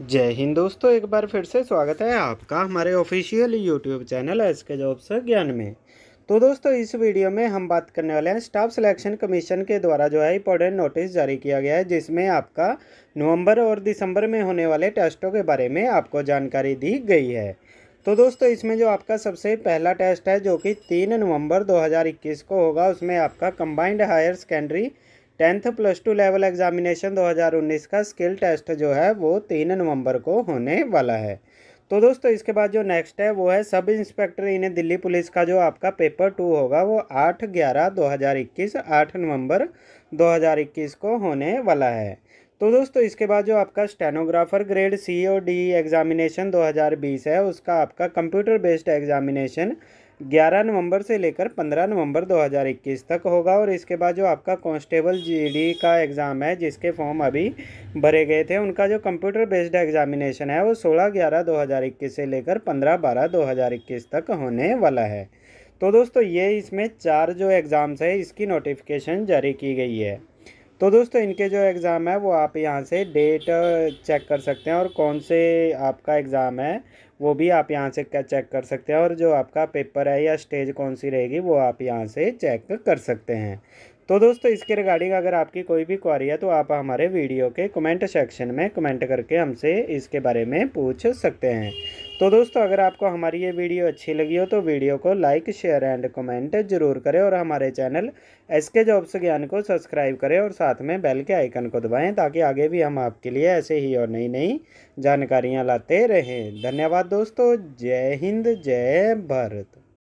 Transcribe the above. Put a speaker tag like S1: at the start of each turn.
S1: जय हिंद दोस्तों एक बार फिर से स्वागत है आपका हमारे official YouTube channel S K jobs Gyan में तो दोस्तों इस वीडियो में हम बात करने वाले हैं स्टाफ सिलेक्शन कमीशन के द्वारा जो है इंपॉर्टेंट नोटिस जारी किया गया है जिसमें आपका नवंबर और दिसंबर में होने वाले टेस्टों के बारे में आपको जानकारी दी गई है तो दोस्तों इसमें जो आपका सबसे पहला टेस्ट है जो कि तीन नवम्बर दो को होगा उसमें आपका combined higher secondary tenth plus two level examination 2019 का स्किल टेस्ट जो है वो तीन नवंबर को होने वाला है तो दोस्तों इसके बाद जो नेक्स्ट है वो है सब इंस्पेक्टर इन्हें दिल्ली पुलिस का जो आपका पेपर टू होगा वो आठ ग्यारह दो हज़ार इक्कीस आठ नवंबर दो हज़ार इक्कीस को होने वाला है तो दोस्तों इसके बाद जो आपका स्टेनोग्राफर ग्रेड सी और डी एग्ज़ामिनेशन बीस है उसका आपका कंप्यूटर बेस्ड एग्ज़ामिनेशन 11 नवंबर से लेकर 15 नवंबर 2021 तक होगा और इसके बाद जो आपका कांस्टेबल जीडी e का एग्ज़ाम है जिसके फॉर्म अभी भरे गए थे उनका जो कंप्यूटर बेस्ड एग्ज़ामिनेशन है वो 16 ग्यारह 2021 से लेकर 15 बारह 2021 तक होने वाला है तो दोस्तों ये इसमें चार जो एग्ज़ाम्स है इसकी नोटिफिकेशन जारी की गई है तो दोस्तों इनके जो एग्ज़ाम है वो आप यहाँ से डेट चेक uh, कर सकते हैं और कौन से आपका एग्ज़ाम है वो भी आप यहाँ से चेक कर सकते हैं और जो आपका पेपर है या स्टेज कौन सी रहेगी वो आप यहाँ से चेक कर सकते हैं तो दोस्तों इसके रिगार्डिंग अगर आपकी कोई भी क्वारी है तो आप हमारे वीडियो के कमेंट सेक्शन में कमेंट करके हमसे इसके बारे में पूछ सकते हैं तो दोस्तों अगर आपको हमारी ये वीडियो अच्छी लगी हो तो वीडियो को लाइक शेयर एंड कमेंट जरूर करें और हमारे चैनल एस के जॉब्स ज्ञान को सब्सक्राइब करें और साथ में बेल के आइकन को दबाएं ताकि आगे भी हम आपके लिए ऐसे ही और नई नई जानकारियाँ लाते रहें धन्यवाद दोस्तों जय हिंद जय भारत